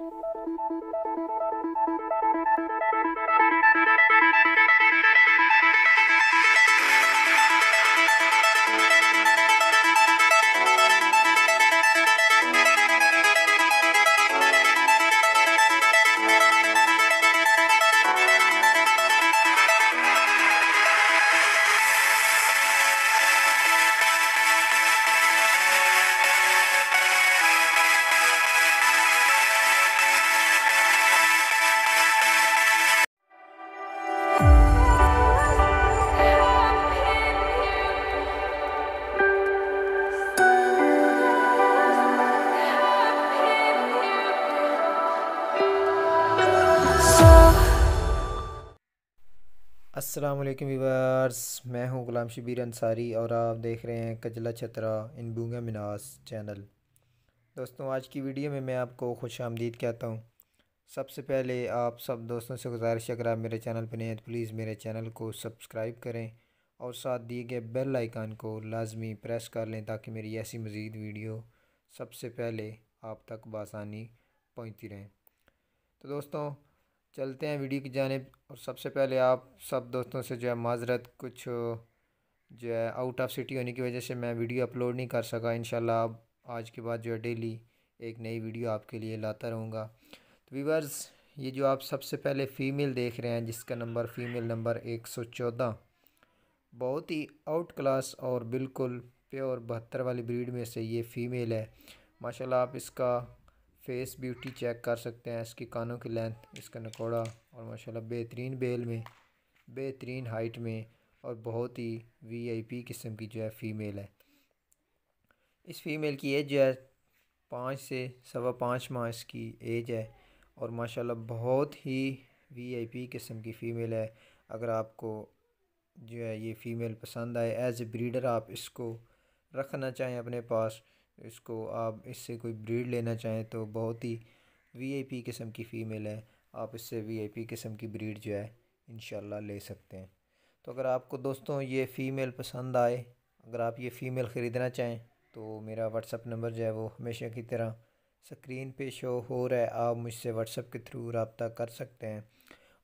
thank you अस्सलाम वालेकुम viewers मैं हूं गुलाम शबीर अंसारी और आप देख रहे हैं कजला छतरा इन बूंगा मिनास चैनल दोस्तों आज की वीडियो में मैं आपको खुश आमदीद कहता हूं सबसे पहले आप सब दोस्तों से गुजारिश अगर आप मेरे चैनल पर नए हैं तो प्लीज़ मेरे चैनल को सब्सक्राइब करें और साथ दिए गए बेल आइकान को लाजमी प्रेस कर लें ताकि मेरी ऐसी मज़ीद वीडियो सबसे पहले आप तक बासानी पहुँचती रहें तो दोस्तों चलते हैं वीडियो की जानब और सबसे पहले आप सब दोस्तों से जो है माजरत कुछ जो है आउट ऑफ सिटी होने की वजह से मैं वीडियो अपलोड नहीं कर सका इन अब आज के बाद जो है डेली एक नई वीडियो आपके लिए लाता रहूँगा तो वीवर्स ये जो आप सबसे पहले फ़ीमेल देख रहे हैं जिसका नंबर फ़ीमेल नंबर एक सौ चौदह बहुत ही आउट क्लास और बिल्कुल प्योर बहत्तर वाली ब्रीड में से ये फ़ीमेल है माशाल्लाह आप इसका फेस ब्यूटी चेक कर सकते हैं इसके कानों की लेंथ इसका नकोड़ा और माशाल्लाह बेहतरीन बेल में बेहतरीन हाइट में और बहुत ही वीआईपी किस्म की जो है फ़ीमेल है इस फ़ीमेल की एज जो है पाँच से सवा पाँच माह इसकी एज है और माशाल्लाह बहुत ही वीआईपी किस्म की फ़ीमेल है अगर आपको जो है ये फ़ीमेल पसंद आए एज़ ए ब्रीडर आप इसको रखना चाहें अपने पास इसको आप इससे कोई ब्रीड लेना चाहें तो बहुत ही वी आई पी किस्म की फ़ीमेल है आप इससे वी आई पी किस्म की ब्रीड जो है इन ले सकते हैं तो अगर आपको दोस्तों ये फ़ीमेल पसंद आए अगर आप ये फ़ीमेल ख़रीदना चाहें तो मेरा व्हाट्सअप नंबर जो है वो हमेशा की तरह स्क्रीन पे शो हो रहा है आप मुझसे व्हाट्सअप के थ्रू रबता कर सकते हैं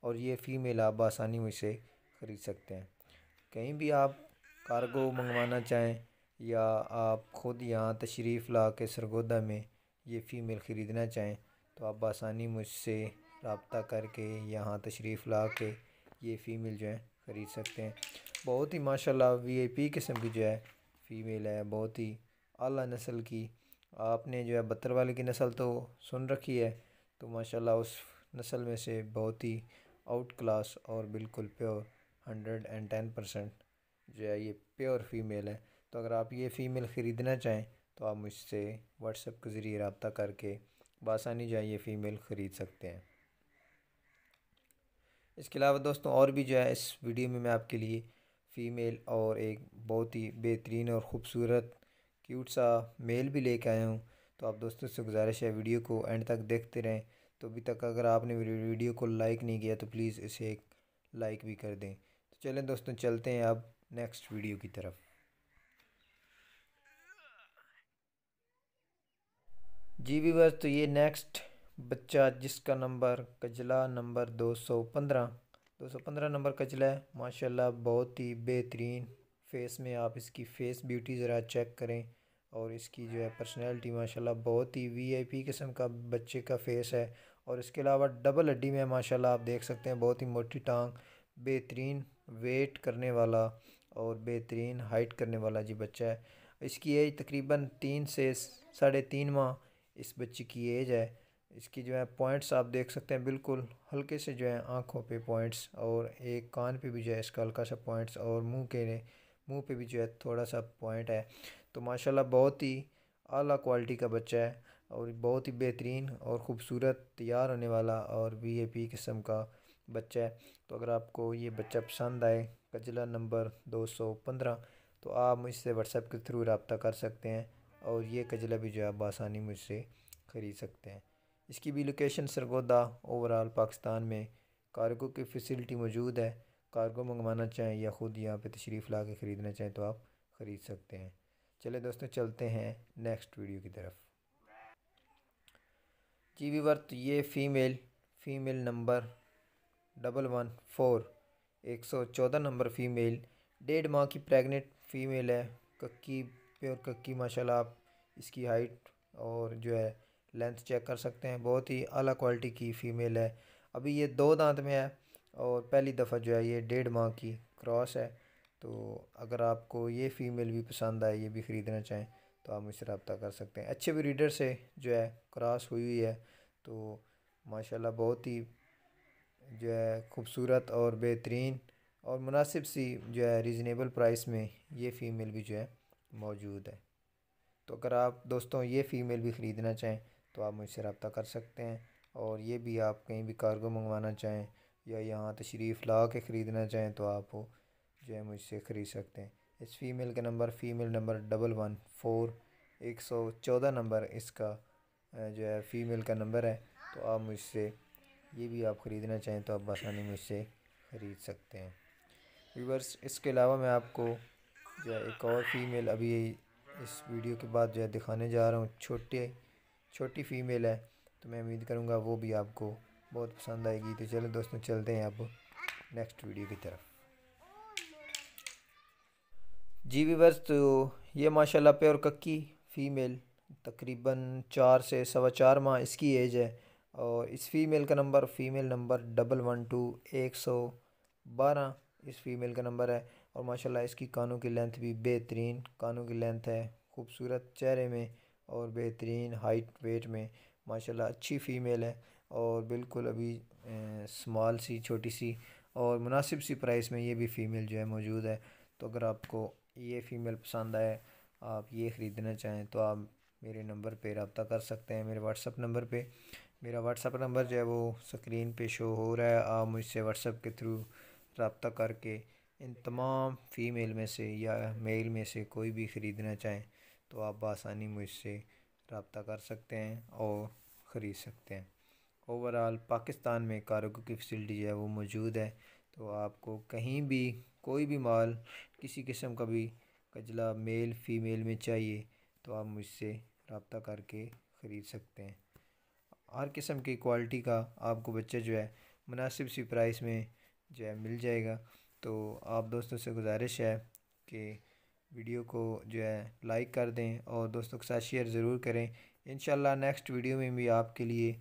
और ये फ़ीमेल आप आसानी मुझसे ख़रीद सकते हैं कहीं भी आप कार्गो मंगवाना चाहें या आप ख़ुद यहाँ तशरीफ़ ला के सरगोदा में ये फ़ीमेल ख़रीदना चाहें तो आप आसानी मुझसे रबता करके यहाँ तशरीफ़ ला के ये फ़ीमेल जो है ख़रीद सकते हैं बहुत ही माशाल्लाह वीआईपी किस्म की जो है फ़ीमेल है बहुत ही अली नस्ल की आपने जो है बत्तर वाले की नस्ल तो सुन रखी है तो माशा उस नस्ल में से बहुत ही आउट क्लास और बिल्कुल pure hundred and ten percent जो है ये प्योर फीमेल है तो अगर आप ये फ़ीमेल ख़रीदना चाहें तो आप मुझसे व्हाट्सएप के ज़रिए रबता करके बासानी जो ये फ़ीमेल ख़रीद सकते हैं इसके अलावा दोस्तों और भी जो है इस वीडियो में मैं आपके लिए फ़ीमेल और एक बहुत ही बेहतरीन और ख़ूबसूरत क्यूट सा मेल भी लेके आया हूँ तो आप दोस्तों से गुजारिश है वीडियो को एंड तक देखते रहें तो अभी तक अगर आपने वीडियो को लाइक नहीं किया तो प्लीज़ इसे एक लाइक भी कर दें तो चलें दोस्तों चलते हैं अब नेक्स्ट वीडियो की तरफ जी वीवर्स तो ये नेक्स्ट बच्चा जिसका नंबर कजला नंबर दो सौ पंद्रह दो सौ पंद्रह नंबर कजला है माशाल्लाह बहुत ही बेहतरीन फेस में आप इसकी फ़ेस ब्यूटी ज़रा चेक करें और इसकी जो है पर्सनैलिटी माशाल्लाह बहुत ही वीआईपी किस्म का बच्चे का फेस है और इसके अलावा डबल हड्डी में माशाल्लाह आप देख सकते हैं बहुत ही मोटी टांग बेहतरीन वेट करने वाला और बेहतरीन हाइट करने वाला जी बच्चा है इसकी एज तकरीबन तीन से साढ़े तीन माह इस बच्चे की एज है इसकी जो है पॉइंट्स आप देख सकते हैं बिल्कुल हल्के से जो है आँखों पे पॉइंट्स और एक कान पे भी जो है इसका हल्का सा पॉइंट्स और मुंह के मुंह पे भी जो है थोड़ा सा पॉइंट है तो माशाल्लाह बहुत ही अला क्वालिटी का बच्चा है और बहुत ही बेहतरीन और ख़ूबसूरत तैयार होने वाला और वी ए पी किस्म का बच्चा है तो अगर आपको ये बच्चा पसंद आए कजला नंबर दो सौ पंद्रह तो आप मुझसे व्हाट्सएप के थ्रू रबता कर सकते हैं और ये कजला भी जो है आप आसानी मुझसे ख़रीद सकते हैं इसकी भी लोकेशन सरगोदा ओवरऑल पाकिस्तान में कार्गो की फैसिलिटी मौजूद है कार्गो मंगवाना चाहें या ख़ुद यहाँ पे तशरीफ़ ला के ख़रीदना चाहें तो आप ख़रीद सकते हैं चले दोस्तों चलते हैं नेक्स्ट वीडियो की तरफ जी वी वर्त ये female female number double one four एक सौ चौदह नंबर फ़ीमेल डेढ़ माह की प्रेग्नेंट फ़ीमेल है कक्की प्योर कक्की माशाल्लाह आप इसकी हाइट और जो है लेंथ चेक कर सकते हैं बहुत ही अला क्वालिटी की फ़ीमेल है अभी ये दो दांत में है और पहली दफ़ा जो है ये डेढ़ माह की क्रॉस है तो अगर आपको ये फ़ीमेल भी पसंद आए ये भी ख़रीदना चाहें तो आप मुझसे रबता कर सकते हैं अच्छे ब्रीडर से जो है क्रॉस हुई हुई है तो माशाला बहुत ही जो है खूबसूरत और बेहतरीन और मुनासिब सी जो है रीज़नेबल प्राइस में ये फ़ीमेल भी जो है मौजूद है तो अगर आप दोस्तों ये फ़ीमेल भी ख़रीदना चाहें तो आप मुझसे रबता कर सकते हैं और ये भी आप कहीं भी कार्गो मंगवाना चाहें या यहाँ तशरीफ़ ला के ख़रीदना चाहें तो आप जो है मुझसे ख़रीद सकते हैं इस फ़ीमेल का number female number double one four एक सौ चौदह नंबर इसका जो है फ़ीमेल का नंबर है तो आप मुझसे ये भी आप ख़रीदना चाहें तो आप आसानी मुझसे ख़रीद सकते हैं व्यूवर्स इसके अलावा मैं आपको जो है एक और फीमेल अभी इस वीडियो के बाद जो है दिखाने जा रहा हूँ छोटे छोटी फीमेल है तो मैं उम्मीद करूँगा वो भी आपको बहुत पसंद आएगी तो चलो दोस्तों चलते हैं अब नेक्स्ट वीडियो की तरफ जी वीवर्स तो ये माशाल्लाह प्योर कक्की फ़ीमेल तकरीबन चार से सवा चार माह इसकी एज है और इस फीमेल का number female number double one two एक सौ बारह इस फीमेल का नंबर है और माशाल्लाह इसकी कानों की लेंथ भी बेहतरीन कानों की लेंथ है खूबसूरत चेहरे में और बेहतरीन हाइट वेट में माशाल्लाह अच्छी फ़ीमेल है और बिल्कुल अभी स्मॉल सी छोटी सी और मुनासिब सी प्राइस में ये भी फ़ीमेल जो है मौजूद है तो अगर आपको ये फ़ीमेल पसंद आए आप ये ख़रीदना चाहें तो आप मेरे नंबर पर रबता कर सकते हैं मेरे व्हाट्सअप नंबर पर मेरा व्हाट्सअप नंबर जो है वो स्क्रीन पे शो हो रहा है आप मुझसे व्हाट्सअप के थ्रू रबता करके इन तमाम फ़ीमेल में से या मेल में से कोई भी ख़रीदना चाहें तो आप आसानी मुझसे रबता कर सकते हैं और ख़रीद सकते हैं ओवरऑल पाकिस्तान में कारगो की फैसिलिटी जो है वो मौजूद है तो आपको कहीं भी कोई भी माल किसी किस्म का भी कजला मेल फ़ीमेल में चाहिए तो आप मुझसे रबता करके ख़रीद सकते हैं हर किस्म की क्वालिटी का आपको बच्चा जो है मुनासिब सी प्राइस में जो है मिल जाएगा तो आप दोस्तों से गुजारिश है कि वीडियो को जो है लाइक कर दें और दोस्तों के साथ शेयर ज़रूर करें इन नेक्स्ट वीडियो में भी आपके लिए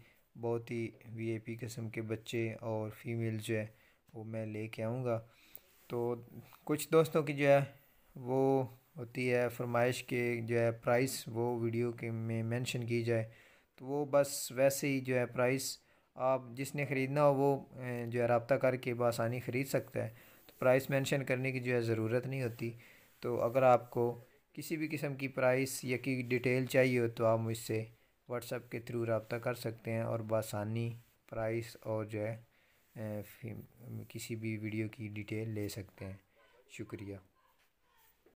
बहुत ही वीआईपी किस्म के बच्चे और फीमेल जो है वो मैं लेके आऊँगा तो कुछ दोस्तों की जो है वो होती है फरमाइश के जो है प्राइस वो वीडियो के में मेंशन की जाए तो वो बस वैसे ही जो है प्राइस आप जिसने ख़रीदना हो वो जो है रबता करके बसानी ख़रीद सकता है प्राइस मेंशन करने की जो है ज़रूरत नहीं होती तो अगर आपको किसी भी किस्म की प्राइस या की डिटेल चाहिए हो तो आप मुझसे व्हाट्सअप के थ्रू रबता कर सकते हैं और बासानी प्राइस और जो है किसी भी वीडियो की डिटेल ले सकते हैं शुक्रिया